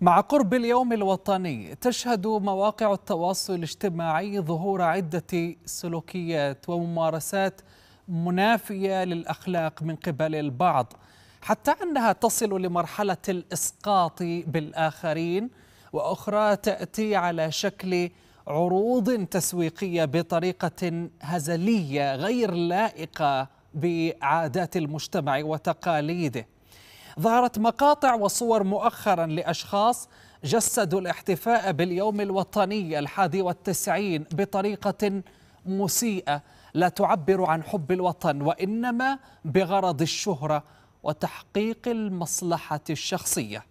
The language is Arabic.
مع قرب اليوم الوطني تشهد مواقع التواصل الاجتماعي ظهور عدة سلوكيات وممارسات منافية للأخلاق من قبل البعض حتى أنها تصل لمرحلة الإسقاط بالآخرين وأخرى تأتي على شكل عروض تسويقية بطريقة هزلية غير لائقة بعادات المجتمع وتقاليده ظهرت مقاطع وصور مؤخرا لأشخاص جسدوا الاحتفاء باليوم الوطني الحادي والتسعين بطريقة مسيئة لا تعبر عن حب الوطن وإنما بغرض الشهرة وتحقيق المصلحة الشخصية